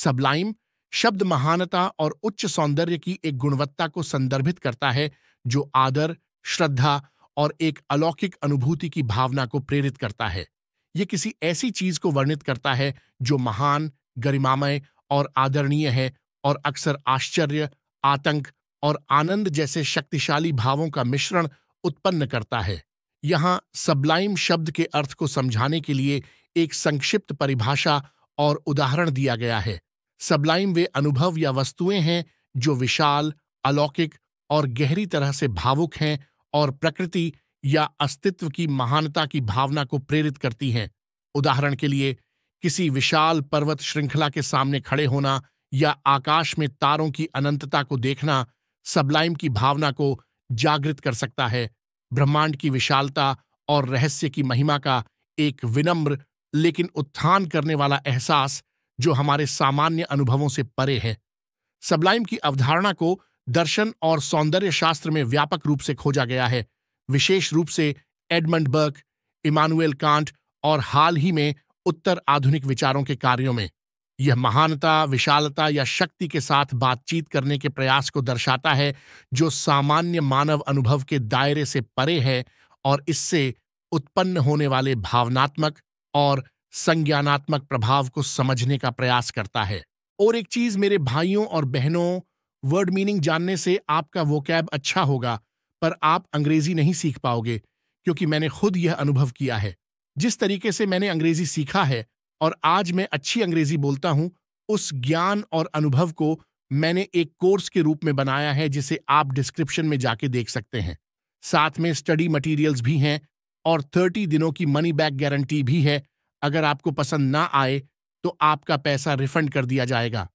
Sublime शब्द महानता और उच्च सौंदर्य की एक गुणवत्ता को संदर्भित करता है जो आदर श्रद्धा और एक अलौकिक अनुभूति की भावना को प्रेरित करता है ये किसी ऐसी चीज को वर्णित करता है जो महान गरिमामय और आदरणीय है और अक्सर आश्चर्य आतंक और आनंद जैसे शक्तिशाली भावों का मिश्रण उत्पन्न करता है यहां सबलाइम शब्द के अर्थ को समझाने के लिए एक संक्षिप्त परिभाषा और उदाहरण दिया गया है सबलाइम वे अनुभव या वस्तुएं हैं जो विशाल अलौकिक और गहरी तरह से भावुक हैं और प्रकृति या अस्तित्व की महानता की भावना को प्रेरित करती हैं उदाहरण के लिए किसी विशाल पर्वत श्रृंखला के सामने खड़े होना या आकाश में तारों की अनंतता को देखना सबलाइम की भावना को जागृत कर सकता है ब्रह्मांड की विशालता और रहस्य की महिमा का एक विनम्र लेकिन उत्थान करने वाला एहसास जो हमारे सामान्य अनुभवों से परे है सबलाइम की अवधारणा को दर्शन और सौंदर्य शास्त्र में व्यापक रूप से खोजा गया है विशेष रूप से एडमंड बर्क इमानुएल कांट और हाल ही में उत्तर आधुनिक विचारों के कार्यों में यह महानता विशालता या शक्ति के साथ बातचीत करने के प्रयास को दर्शाता है जो सामान्य मानव अनुभव के दायरे से परे है और इससे उत्पन्न होने वाले भावनात्मक और संज्ञानात्मक प्रभाव को समझने का प्रयास करता है और एक चीज मेरे भाइयों और बहनों वर्ड मीनिंग जानने से आपका वो कैब अच्छा होगा पर आप अंग्रेजी नहीं सीख पाओगे क्योंकि मैंने खुद यह अनुभव किया है जिस तरीके से मैंने अंग्रेजी सीखा है और आज मैं अच्छी अंग्रेजी बोलता हूं उस ज्ञान और अनुभव को मैंने एक कोर्स के रूप में बनाया है जिसे आप डिस्क्रिप्शन में जाके देख सकते हैं साथ में स्टडी मटेरियल्स भी हैं और 30 दिनों की मनी बैक गारंटी भी है अगर आपको पसंद ना आए तो आपका पैसा रिफंड कर दिया जाएगा